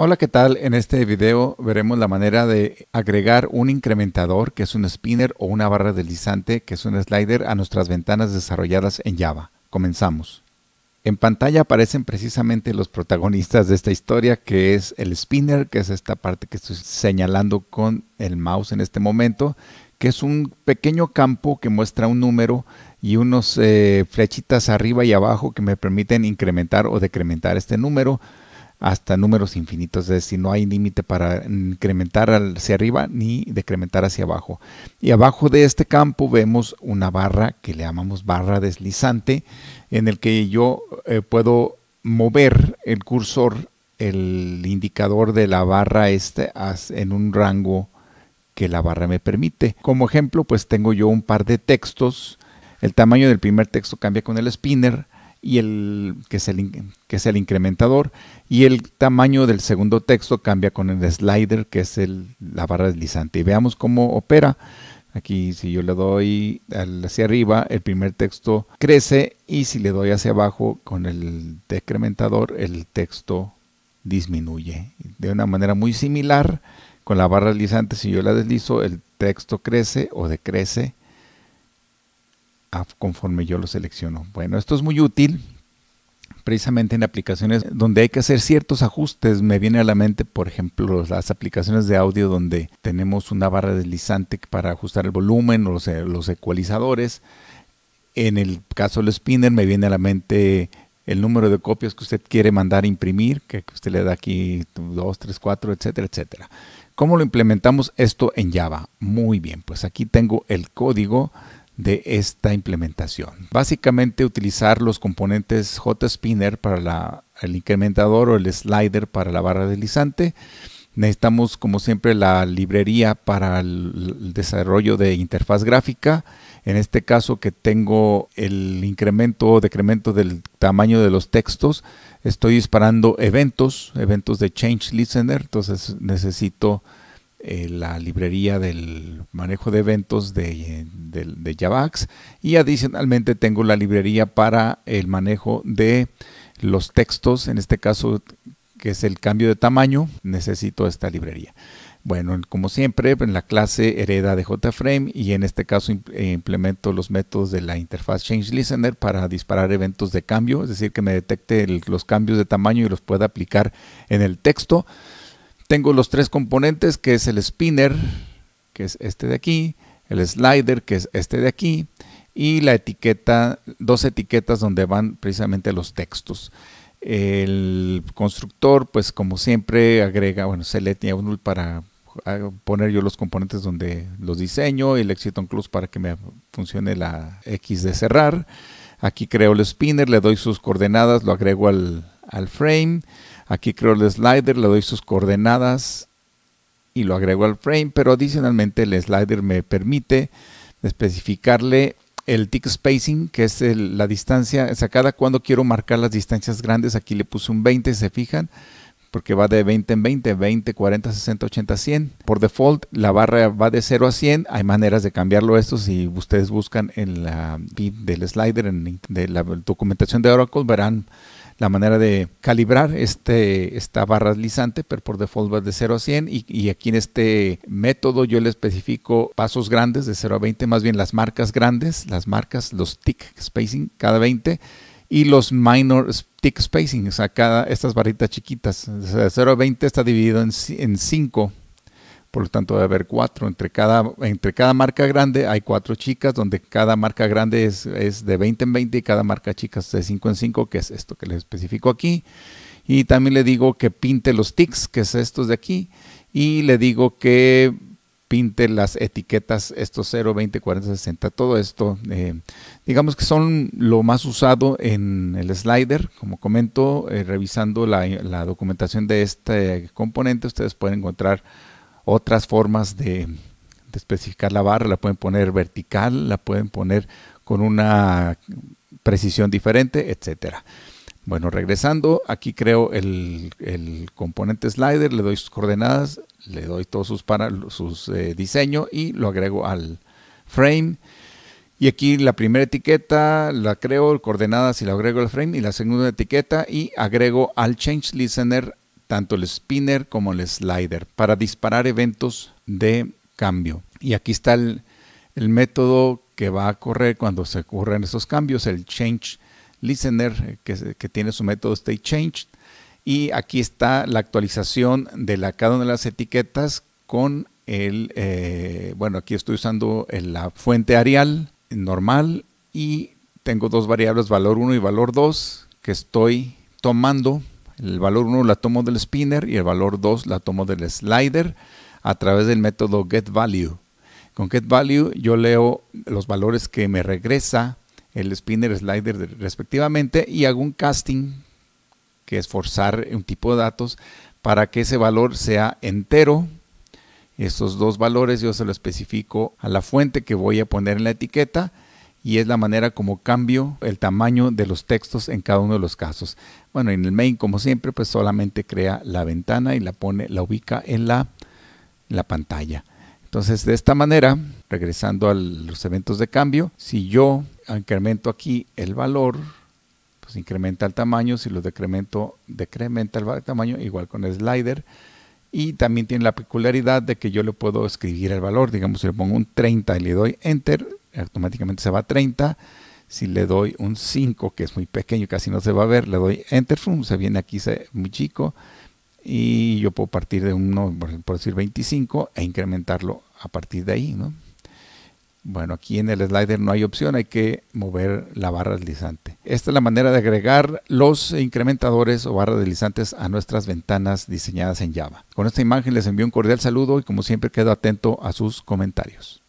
Hola, ¿qué tal? En este video veremos la manera de agregar un incrementador, que es un spinner, o una barra deslizante, que es un slider, a nuestras ventanas desarrolladas en Java. Comenzamos. En pantalla aparecen precisamente los protagonistas de esta historia, que es el spinner, que es esta parte que estoy señalando con el mouse en este momento, que es un pequeño campo que muestra un número y unos eh, flechitas arriba y abajo que me permiten incrementar o decrementar este número hasta números infinitos, es decir, no hay límite para incrementar hacia arriba ni decrementar hacia abajo. Y abajo de este campo vemos una barra que le llamamos barra deslizante, en el que yo eh, puedo mover el cursor, el indicador de la barra este en un rango que la barra me permite. Como ejemplo, pues tengo yo un par de textos. El tamaño del primer texto cambia con el spinner y el que es el, que es el incrementador y el tamaño del segundo texto cambia con el slider que es el, la barra deslizante y veamos cómo opera aquí si yo le doy hacia arriba el primer texto crece y si le doy hacia abajo con el decrementador el texto disminuye de una manera muy similar con la barra deslizante si yo la deslizo el texto crece o decrece conforme yo lo selecciono. Bueno, esto es muy útil precisamente en aplicaciones donde hay que hacer ciertos ajustes. Me viene a la mente, por ejemplo, las aplicaciones de audio donde tenemos una barra deslizante para ajustar el volumen o los, eh, los ecualizadores. En el caso del spinner me viene a la mente el número de copias que usted quiere mandar a imprimir, que usted le da aquí 2, 3, 4, etcétera, etcétera. ¿Cómo lo implementamos esto en Java? Muy bien, pues aquí tengo el código de esta implementación. Básicamente utilizar los componentes JSpinner para el incrementador o el slider para la barra deslizante. Necesitamos como siempre la librería para el desarrollo de interfaz gráfica. En este caso que tengo el incremento o decremento del tamaño de los textos, estoy disparando eventos, eventos de change listener, entonces necesito eh, la librería del manejo de eventos de, Javax y adicionalmente tengo la librería para el manejo de los textos, en este caso que es el cambio de tamaño, necesito esta librería. Bueno, como siempre, en la clase hereda de JFrame y en este caso eh, implemento los métodos de la interfaz Change Listener para disparar eventos de cambio, es decir, que me detecte los cambios de tamaño y los pueda aplicar en el texto. Tengo los tres componentes, que es el spinner, que es este de aquí, el slider, que es este de aquí, y la etiqueta, dos etiquetas donde van precisamente los textos. El constructor, pues como siempre, agrega, bueno, select y null para ah, poner yo los componentes donde los diseño y el exit on close para que me funcione la X de cerrar. Aquí creo el spinner, le doy sus coordenadas, lo agrego al, al frame. Aquí creo el slider, le doy sus coordenadas y lo agrego al frame, pero adicionalmente el slider me permite especificarle el tick spacing, que es la distancia, o sea, cada cuando quiero marcar las distancias grandes, aquí le puse un 20, se fijan, porque va de 20 en 20, 20, 40, 60, 80, 100. Por default, la barra va de 0 a 100. Hay maneras de cambiarlo esto. Si ustedes buscan en la del slider, en de la documentación de Oracle, verán la manera de calibrar este, esta barra deslizante, pero por default va de 0 a 100 y, aquí en este método yo le especifico pasos grandes de 0 a 20, más bien las marcas grandes, las marcas, los tick spacing cada 20 y los minor tick spacing, o sea, estas barritas chiquitas, 0 a 20 está dividido en, en 5 por lo tanto debe haber cuatro. Entre cada, entre cada marca grande hay cuatro chicas, donde cada marca grande es, de 20 en 20 y cada marca chica es de 5 en 5, que es esto que les especifico aquí. Y también le digo que pinte los ticks, que es estos de aquí. Y le digo que pinte las etiquetas, estos 0, 20, 40, 60, todo esto. Eh, digamos que son lo más usado en el slider. Como comento, eh, revisando la, la documentación de este componente, ustedes pueden encontrar otras formas de, especificar la barra la pueden poner vertical, la pueden poner con una precisión diferente, etcétera. Bueno, regresando, aquí creo el, componente slider, le doy sus coordenadas, le doy todos sus, para, sus eh, diseños y lo agrego al frame. Y aquí la primera etiqueta la creo, coordenadas y la agrego al frame. Y la segunda etiqueta y agrego al change listener tanto el spinner como el slider, para disparar eventos de cambio. Y aquí está el, método que va a correr cuando se ocurren esos cambios, el change listener, eh, que, tiene su método state change. Y aquí está la actualización de la, cada una de las etiquetas con el, eh, bueno, aquí estoy usando la fuente Arial normal y tengo dos variables, valor 1 y valor 2, que estoy tomando el valor 1 la tomo del spinner y el valor 2 la tomo del slider a través del método getValue. Con getValue yo leo los valores que me regresa el spinner slider respectivamente y hago un casting que es forzar un tipo de datos para que ese valor sea entero. Estos dos valores yo se lo especifico a la fuente que voy a poner en la etiqueta y es la manera como cambio el tamaño de los textos en cada uno de los casos. Bueno, en el main, como siempre, pues solamente crea la ventana y la pone, la ubica en la, la pantalla. Entonces, de esta manera, regresando a los eventos de cambio, si yo incremento aquí el valor, pues incrementa el tamaño, si lo decremento, decrementa el tamaño, igual con el slider. Y también tiene la peculiaridad de que yo le puedo escribir el valor, digamos, le pongo un 30 y le doy enter, automáticamente se va a 30. Si le doy un 5, que es muy pequeño, casi no se va a ver, le doy Enter, fun se viene aquí se, muy chico. Y yo puedo partir de uno, por decir 25, e incrementarlo a partir de ahí. Bueno, aquí en el slider no hay opción, hay que mover la barra deslizante. Esta es la manera de agregar los incrementadores o barras deslizantes a nuestras ventanas diseñadas en Java. Con esta imagen les envío un cordial saludo y como siempre quedo atento a sus comentarios.